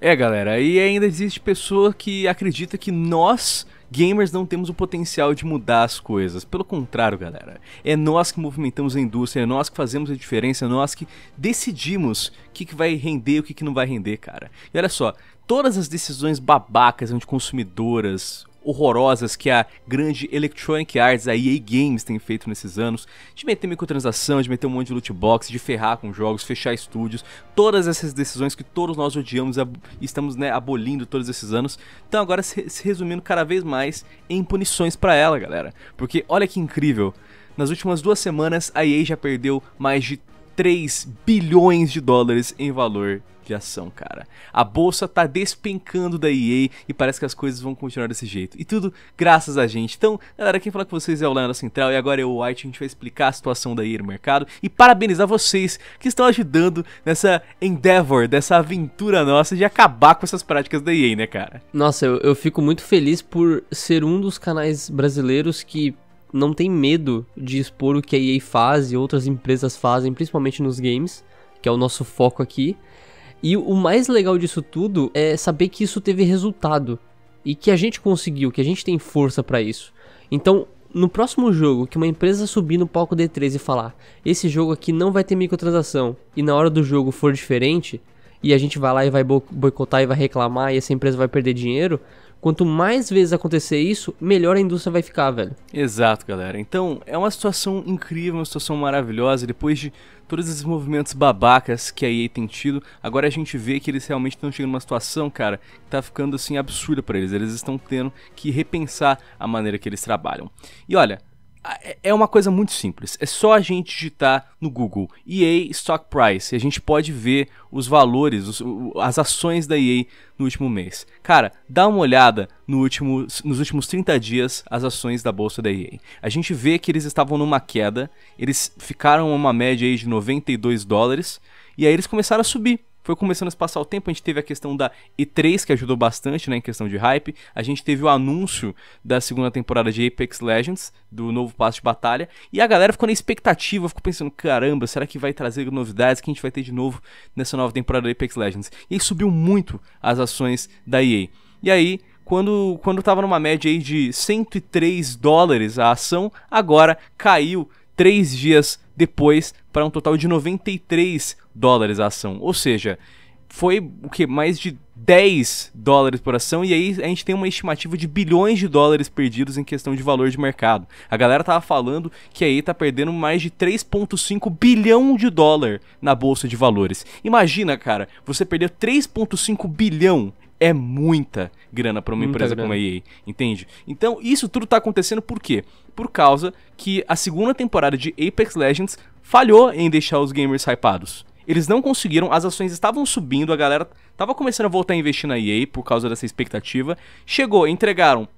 É, galera, e ainda existe pessoa que acredita que nós gamers não temos o potencial de mudar as coisas. Pelo contrário, galera. É nós que movimentamos a indústria, é nós que fazemos a diferença, é nós que decidimos o que, que vai render e o que, que não vai render, cara. E olha só, todas as decisões babacas, anticonsumidoras, horrorosas que a grande Electronic Arts, a EA Games, tem feito nesses anos, de meter microtransação, de meter um monte de loot box, de ferrar com jogos, fechar estúdios, todas essas decisões que todos nós odiamos e estamos né, abolindo todos esses anos, estão agora se, se resumindo cada vez mais em punições para ela, galera. Porque olha que incrível, nas últimas duas semanas a EA já perdeu mais de 3 bilhões de dólares em valor de ação, cara. A bolsa tá despencando da EA e parece que as coisas vão continuar desse jeito. E tudo graças a gente. Então, galera, quem fala com vocês é o Leonardo Central e agora é o White. A gente vai explicar a situação da EA no mercado e parabenizar vocês que estão ajudando nessa endeavor, dessa aventura nossa de acabar com essas práticas da EA, né, cara? Nossa, eu, eu fico muito feliz por ser um dos canais brasileiros que não tem medo de expor o que a EA faz e outras empresas fazem, principalmente nos games, que é o nosso foco aqui. E o mais legal disso tudo é saber que isso teve resultado e que a gente conseguiu, que a gente tem força para isso. Então, no próximo jogo que uma empresa subir no palco D3 e falar: "Esse jogo aqui não vai ter microtransação" e na hora do jogo for diferente, e a gente vai lá e vai boicotar e vai reclamar e essa empresa vai perder dinheiro, Quanto mais vezes acontecer isso, melhor a indústria vai ficar, velho. Exato, galera. Então, é uma situação incrível, uma situação maravilhosa. Depois de todos esses movimentos babacas que a EA tem tido, agora a gente vê que eles realmente estão chegando numa situação, cara, que tá ficando assim absurda para eles. Eles estão tendo que repensar a maneira que eles trabalham. E olha, é, é uma coisa muito simples. É só a gente digitar no Google EA Stock Price e a gente pode ver os valores, os, as ações da EA no último mês. Cara, dá uma olhada no último, nos últimos 30 dias as ações da bolsa da EA. A gente vê que eles estavam numa queda, eles ficaram uma média aí de 92 dólares e aí eles começaram a subir foi começando a passar o tempo, a gente teve a questão da E3, que ajudou bastante, né, em questão de hype. A gente teve o anúncio da segunda temporada de Apex Legends, do novo passo de batalha, e a galera ficou na expectativa, ficou pensando, caramba, será que vai trazer novidades que a gente vai ter de novo nessa nova temporada de Apex Legends? E aí subiu muito as ações da EA. E aí, quando, quando tava numa média aí de 103 dólares a ação, agora caiu três dias depois para um total de 93 dólares a ação. Ou seja, foi o que? Mais de 10 dólares por ação, e aí a gente tem uma estimativa de bilhões de dólares perdidos em questão de valor de mercado. A galera tava falando que aí tá perdendo mais de 3,5 bilhão de dólar na bolsa de valores. Imagina, cara, você perdeu 3,5 bilhão é muita grana para uma muita empresa grana. como a EA, entende? Então, isso tudo tá acontecendo por quê? Por causa que a segunda temporada de Apex Legends falhou em deixar os gamers hypados. Eles não conseguiram, as ações estavam subindo, a galera tava começando a voltar a investir na EA por causa dessa expectativa. Chegou, entregaram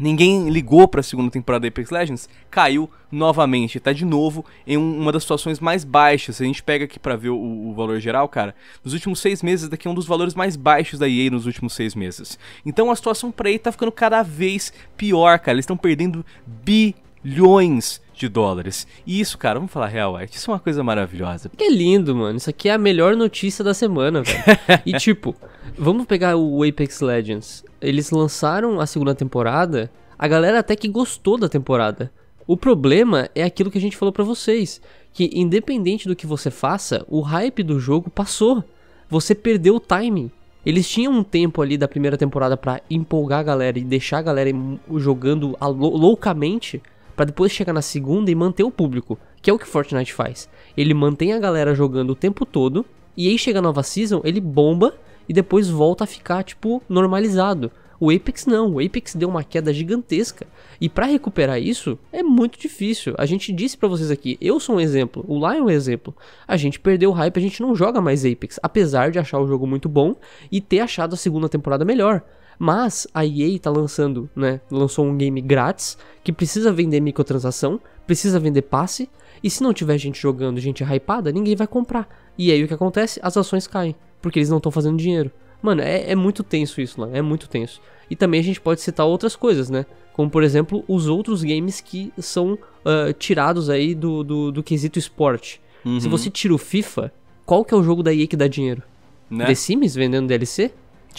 Ninguém ligou para a segunda temporada da Apex Legends, caiu novamente, tá de novo em um, uma das situações mais baixas. Se a gente pega aqui para ver o, o, valor geral, cara, nos últimos seis meses daqui é um dos valores mais baixos da EA nos últimos seis meses. Então a situação para EA tá ficando cada vez pior, cara. Eles estão perdendo bilhões de dólares. E isso, cara, vamos falar real, é isso é uma coisa maravilhosa. Que lindo, mano. Isso aqui é a melhor notícia da semana, velho. e tipo, vamos pegar o Apex Legends. Eles lançaram a segunda temporada, a galera até que gostou da temporada. O problema é aquilo que a gente falou para vocês, que independente do que você faça, o hype do jogo passou. Você perdeu o timing. Eles tinham um tempo ali da primeira temporada para empolgar a galera e deixar a galera jogando loucamente para depois chegar na segunda e manter o público, que é o que Fortnite faz. Ele mantém a galera jogando o tempo todo, e aí chega a nova season, ele bomba e depois volta a ficar, tipo, normalizado. O Apex não, o Apex deu uma queda gigantesca e para recuperar isso é muito difícil. A gente disse para vocês aqui, eu sou um exemplo, o Lion é um exemplo. A gente perdeu o hype, a gente não joga mais Apex, apesar de achar o jogo muito bom e ter achado a segunda temporada melhor. Mas a EA tá lançando, né? Lançou um game grátis que precisa vender microtransação, precisa vender passe, e se não tiver gente jogando, gente hypada, ninguém vai comprar. E aí o que acontece? As ações caem, porque eles não estão fazendo dinheiro. Mano, é, é, muito tenso isso, né? É muito tenso. E também a gente pode citar outras coisas, né? Como, por exemplo, os outros games que são uh, tirados aí do, do, do quesito esporte. Uhum. Se você tira o FIFA, qual que é o jogo da EA que dá dinheiro? Né? The Sims vendendo DLC?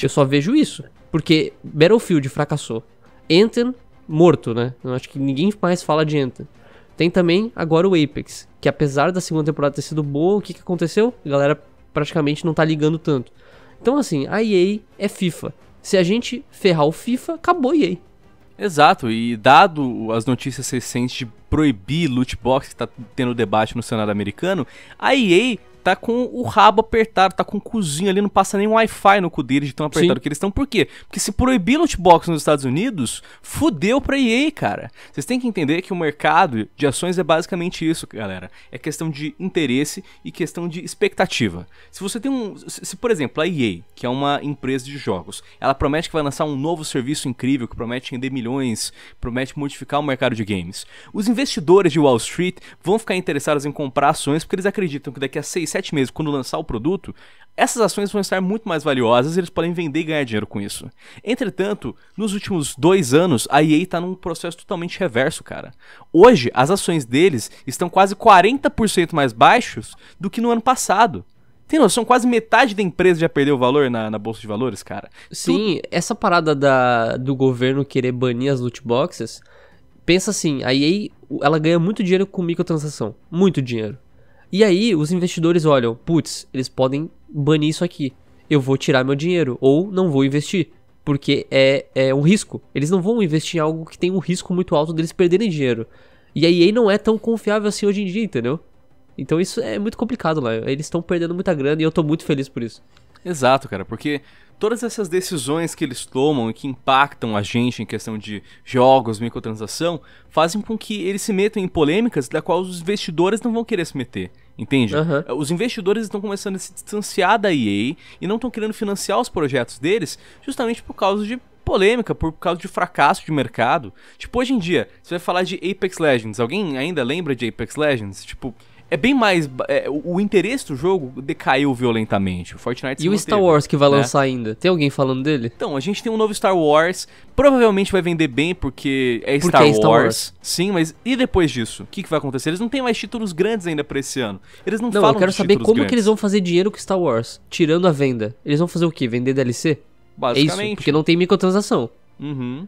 Eu só vejo isso. Porque Battlefield fracassou. Anthem, morto, né? Eu acho que ninguém mais fala de Anthem. Tem também agora o Apex, que apesar da segunda temporada ter sido boa, o que, que aconteceu? A galera praticamente não tá ligando tanto. Então, assim, a EA é FIFA. Se a gente ferrar o FIFA, acabou a EA. Exato, e dado as notícias recentes de proibir loot box que está tendo debate no Senado americano, a EA tá com o rabo apertado, tá com o cozinho ali, não passa nem Wi-Fi no cu dele de tão apertado Sim. que eles estão. Por quê? Porque se proibir loot box nos Estados Unidos, fudeu pra EA, cara. Vocês têm que entender que o mercado de ações é basicamente isso, galera. É questão de interesse e questão de expectativa. Se você tem um. Se, por exemplo, a EA, que é uma empresa de jogos, ela promete que vai lançar um novo serviço incrível, que promete render milhões, promete modificar o mercado de games. Os investidores de Wall Street vão ficar interessados em comprar ações porque eles acreditam que daqui a seis sete meses, quando lançar o produto, essas ações vão estar muito mais valiosas e eles podem vender e ganhar dinheiro com isso. Entretanto, nos últimos dois anos, a EA está num processo totalmente reverso, cara. Hoje, as ações deles estão quase 40% mais baixos do que no ano passado. Tem noção, quase metade da empresa já perdeu valor na, na bolsa de valores, cara. Sim, essa parada da, do governo querer banir as loot boxes, pensa assim, a EA, ela ganha muito dinheiro com microtransação, muito dinheiro. E aí os investidores olham, putz, eles podem banir isso aqui. Eu vou tirar meu dinheiro ou não vou investir, porque é, é um risco. Eles não vão investir em algo que tem um risco muito alto deles perderem dinheiro. E a EA não é tão confiável assim hoje em dia, entendeu? Então isso é muito complicado lá. Eles estão perdendo muita grana e eu tô muito feliz por isso. Exato, cara, porque todas essas decisões que eles tomam e que impactam a gente em questão de jogos, microtransação, fazem com que eles se metam em polêmicas da qual os investidores não vão querer se meter. Entende? Uhum. Os investidores estão começando a se distanciar da EA e não estão querendo financiar os projetos deles justamente por causa de polêmica, por causa de fracasso de mercado. Tipo, hoje em dia, você vai falar de Apex Legends. Alguém ainda lembra de Apex Legends? Tipo, é bem mais. É, o, o interesse do jogo decaiu violentamente. O Fortnite E o manteve, Star Wars que vai né? lançar ainda? Tem alguém falando dele? Então, a gente tem um novo Star Wars. Provavelmente vai vender bem porque é, porque Star, é Star Wars. Wars. Sim, mas e depois disso? O que, que, vai acontecer? Eles não têm mais títulos grandes ainda pra esse ano. Eles não, não falam Não, eu quero saber como grandes. que eles vão fazer dinheiro com Star Wars, tirando a venda. Eles vão fazer o quê? Vender DLC? Basicamente. É isso, porque não tem microtransação. Uhum.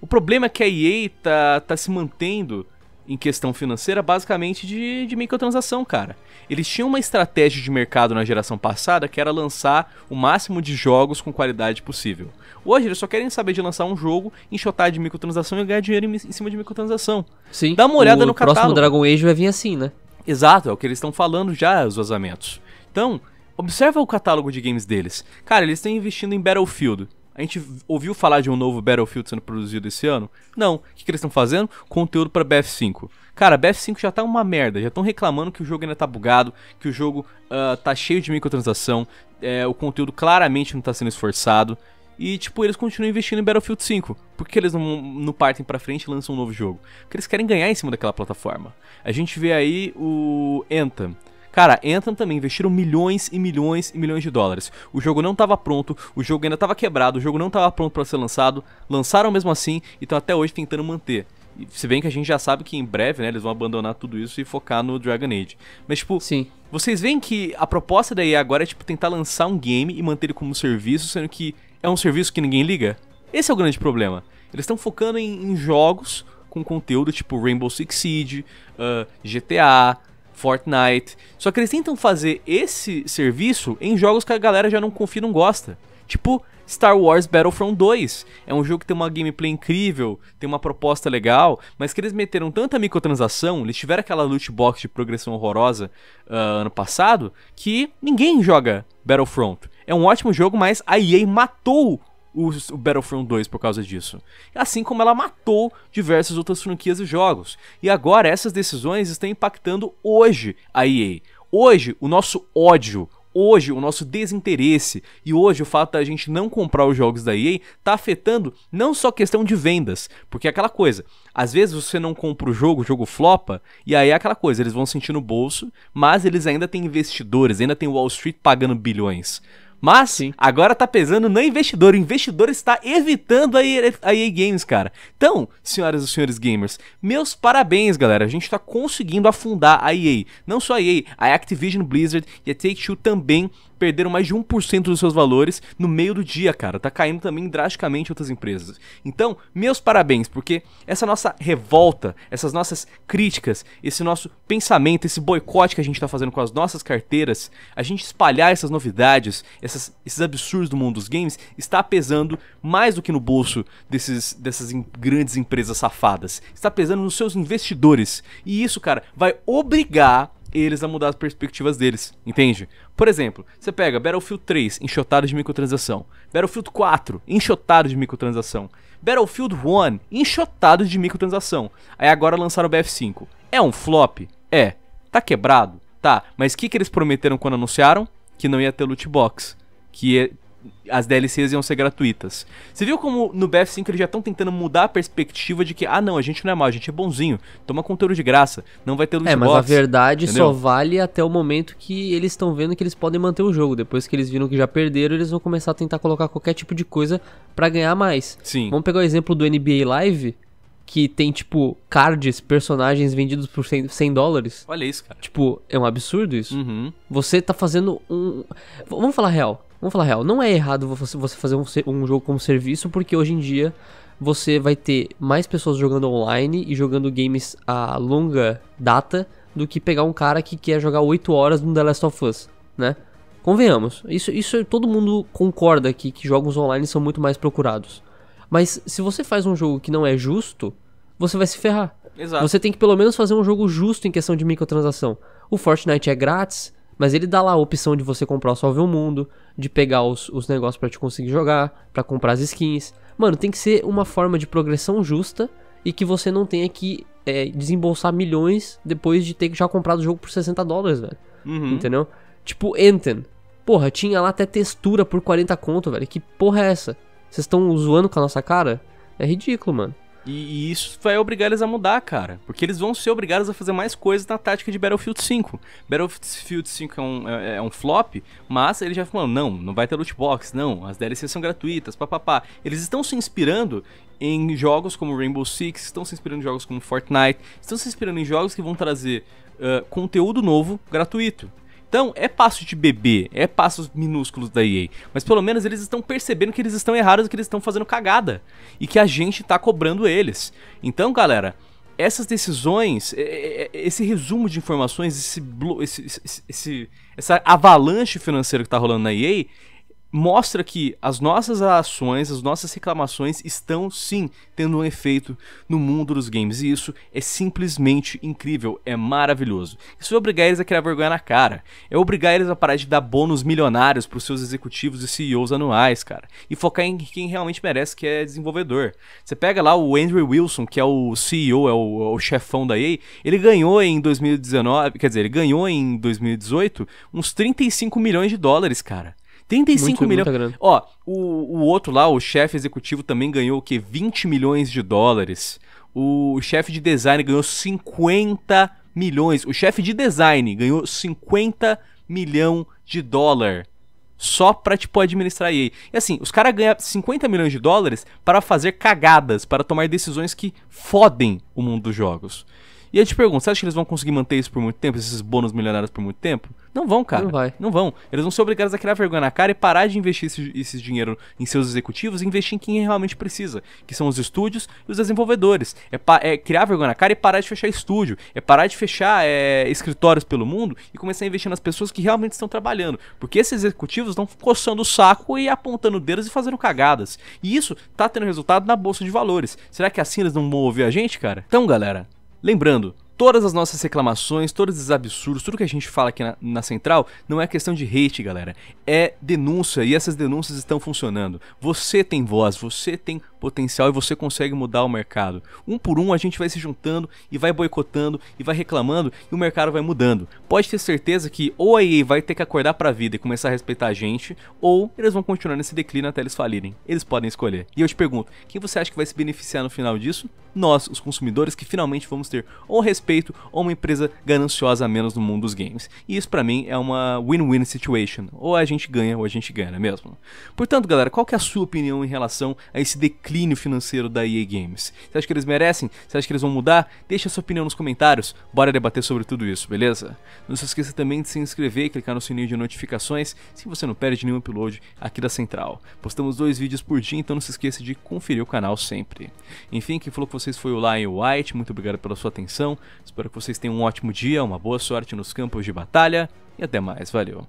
O problema é que a EA tá, tá se mantendo em questão financeira basicamente de, de microtransação, cara. Eles tinham uma estratégia de mercado na geração passada que era lançar o máximo de jogos com qualidade possível. Hoje eles só querem saber de lançar um jogo, enxotar de microtransação e ganhar dinheiro em, cima de microtransação. Sim. Dá uma olhada no catálogo. O próximo Dragon Age vai vir assim, né? Exato, é o que eles estão falando já, os vazamentos. Então, observa o catálogo de games deles. Cara, eles estão investindo em Battlefield. A gente ouviu falar de um novo Battlefield sendo produzido esse ano? Não. O que, que eles estão fazendo? Conteúdo para BF5. Cara, BF5 já tá uma merda. Já estão reclamando que o jogo ainda tá bugado, que o jogo uh, tá cheio de microtransação, é, o conteúdo claramente não tá sendo esforçado. E, tipo, eles continuam investindo em Battlefield 5. Por que eles não, não partem pra frente e lançam um novo jogo? Porque eles querem ganhar em cima daquela plataforma. A gente vê aí o Anthem. Cara, Anthem também investiram milhões e milhões e milhões de dólares. O jogo não estava pronto, o jogo ainda estava quebrado, o jogo não estava pronto para ser lançado. Lançaram mesmo assim e estão até hoje tentando manter. Se bem que a gente já sabe que em breve, né, eles vão abandonar tudo isso e focar no Dragon Age. Mas, tipo, Sim. vocês veem que a proposta da agora é, tipo, tentar lançar um game e manter ele como serviço, sendo que é um serviço que ninguém liga? Esse é o grande problema. Eles estão focando em, em, jogos com conteúdo tipo Rainbow Six Siege, uh, ah, GTA, Fortnite. Só que eles tentam fazer esse serviço em jogos que a galera já não confia e não gosta. Tipo Star Wars Battlefront 2. É um jogo que tem uma gameplay incrível, tem uma proposta legal, mas que eles meteram tanta microtransação, eles tiveram aquela loot box de progressão horrorosa uh, ano passado, que ninguém joga Battlefront. É um ótimo jogo, mas a EA matou o, o Battlefront 2 por causa disso. Assim como ela matou diversas outras franquias e jogos. E agora essas decisões estão impactando hoje a EA. Hoje, o nosso ódio, hoje o nosso desinteresse e hoje o fato da gente não comprar os jogos da EA tá afetando não só questão de vendas, porque é aquela coisa, às vezes você não compra o jogo, o jogo flopa, e aí é aquela coisa, eles vão sentir no bolso, mas eles ainda têm investidores, ainda tem Wall Street pagando bilhões. Mas sim, agora tá pesando no investidor. O investidor está evitando a EA, Games, cara. Então, senhoras e senhores gamers, meus parabéns, galera. A gente tá conseguindo afundar a EA. Não só a EA, a Activision Blizzard e a Take-Two também perderam mais de 1% dos seus valores no meio do dia, cara. Tá caindo também drasticamente outras empresas. Então, meus parabéns, porque essa nossa revolta, essas nossas críticas, esse nosso pensamento, esse boicote que a gente tá fazendo com as nossas carteiras, a gente espalhar essas novidades, essas, esses absurdos do mundo dos games está pesando mais do que no bolso desses, dessas em, grandes empresas safadas. Está pesando nos seus investidores. E isso, cara, vai obrigar eles a mudar as perspectivas deles, entende? Por exemplo, você pega Battlefield 3, enxotado de microtransação. Battlefield 4, enxotado de microtransação. Battlefield 1, enxotado de microtransação. Aí agora lançaram o BF5. É um flop? É. Tá quebrado? Tá. Mas o que, que eles prometeram quando anunciaram? que não ia ter loot box, que é, as DLCs iam ser gratuitas. Você viu como no BF5 eles já estão tentando mudar a perspectiva de que, ah não, a gente não é mal, a gente é bonzinho, toma conteúdo de graça, não vai ter loot box. É, mas a verdade entendeu? só vale até o momento que eles estão vendo que eles podem manter o jogo. Depois que eles viram que já perderam, eles vão começar a tentar colocar qualquer tipo de coisa para ganhar mais. Sim. Vamos pegar o exemplo do NBA Live, que tem, tipo, cards, personagens vendidos por 100, 100 dólares. Olha isso, cara. Tipo, é um absurdo isso. Uhum. Você tá fazendo um. Vamos falar real. Vamos falar real. Não é errado você, você fazer um, um jogo como serviço, porque hoje em dia você vai ter mais pessoas jogando online e jogando games a longa data do que pegar um cara que quer jogar 8 horas no The Last of Us, né? Convenhamos, isso, isso todo mundo concorda aqui que jogos online são muito mais procurados. Mas se você faz um jogo que não é justo, você vai se ferrar. Exato. Você tem que pelo menos fazer um jogo justo em questão de microtransação. O Fortnite é grátis, mas ele dá lá a opção de você comprar o Salve o Mundo, de pegar os, os negócios para te conseguir jogar, para comprar as skins. Mano, tem que ser uma forma de progressão justa e que você não tenha que é, desembolsar milhões depois de ter já comprado o jogo por 60 dólares, velho. Uhum. Entendeu? Tipo, Enten. Porra, tinha lá até textura por 40 conto, velho. Que porra é essa? Vocês estão zoando com a nossa cara? É ridículo, mano. E, e, isso vai obrigar eles a mudar, cara. Porque eles vão ser obrigados a fazer mais coisas na tática de Battlefield 5. Battlefield 5 é um, é, é, é um flop, mas eles já falam não, não vai ter loot box, não, as DLCs são gratuitas, papapá. Eles estão se inspirando em jogos como Rainbow Six, estão se inspirando em jogos como Fortnite, estão se inspirando em jogos que vão trazer uh, conteúdo novo gratuito. Então, é passo de bebê, é passos minúsculos da EA, mas pelo menos eles estão percebendo que eles estão errados, que eles estão fazendo cagada e que a gente está cobrando eles. Então, galera, essas decisões, é, é, é, esse resumo de informações, esse, esse, esse, essa avalanche financeira que está rolando na EA mostra que as nossas ações, as nossas reclamações estão sim tendo um efeito no mundo dos games. E isso é simplesmente incrível, é maravilhoso. Isso é obrigar eles a criar vergonha na cara. É obrigar eles a parar de dar bônus milionários para os seus executivos e CEOs anuais, cara. E focar em quem realmente merece, que é desenvolvedor. Você pega lá o Andrew Wilson, que é o CEO, é o, é o chefão da EA, ele ganhou em 2019, quer dizer, ele ganhou em 2018 uns 35 milhões de dólares, cara. 35 milhões. Ó, o, o outro lá, o chefe executivo, também ganhou o quê? 20 milhões de dólares. O chefe de design ganhou 50 milhões. O chefe de design ganhou 50 milhão de dólar só pra, tipo, administrar EA. E assim, os caras ganham 50 milhões de dólares para fazer cagadas, para tomar decisões que fodem o mundo dos jogos. E eu te pergunto, você acha que eles vão conseguir manter isso por muito tempo, esses bônus milionários por muito tempo? Não vão, cara. Não vai. Não vão. Eles vão ser obrigados a criar vergonha na cara e parar de investir esse, esse dinheiro em seus executivos e investir em quem realmente precisa, que são os estúdios e os desenvolvedores. É, é criar vergonha na cara e parar de fechar estúdio. É parar de fechar é, escritórios pelo mundo e começar a investir nas pessoas que realmente estão trabalhando. Porque esses executivos estão coçando o saco e apontando dedos e fazendo cagadas. E isso tá tendo resultado na bolsa de valores. Será que assim eles não vão ouvir a gente, cara? Então, galera, lembrando, todas as nossas reclamações, todos esses absurdos, tudo que a gente fala aqui na, na, central, não é questão de hate, galera. É denúncia e essas denúncias estão funcionando. Você tem voz, você tem potencial e você consegue mudar o mercado. Um por um a gente vai se juntando e vai boicotando e vai reclamando e o mercado vai mudando. Pode ter certeza que ou a EA vai ter que acordar para a vida e começar a respeitar a gente, ou eles vão continuar nesse declínio até eles falirem. Eles podem escolher. E eu te pergunto, quem você acha que vai se beneficiar no final disso? Nós, os consumidores, que finalmente vamos ter ou respeito ou uma empresa gananciosa a menos no mundo dos games. E isso para mim é uma win-win situation. Ou a gente ganha ou a gente ganha, não é mesmo? Portanto, galera, qual que é a sua opinião em relação a esse declínio declínio financeiro da EA Games. Você acha que eles merecem? Você acha que eles vão mudar? Deixa sua opinião nos comentários, bora debater sobre tudo isso, beleza? Não se esqueça também de se inscrever e clicar no sininho de notificações se você não perde nenhum upload aqui da Central. Postamos dois vídeos por dia, então não se esqueça de conferir o canal sempre. Enfim, quem falou com vocês foi o Lion White, muito obrigado pela sua atenção, espero que vocês tenham um ótimo dia, uma boa sorte nos campos de batalha e até mais, valeu!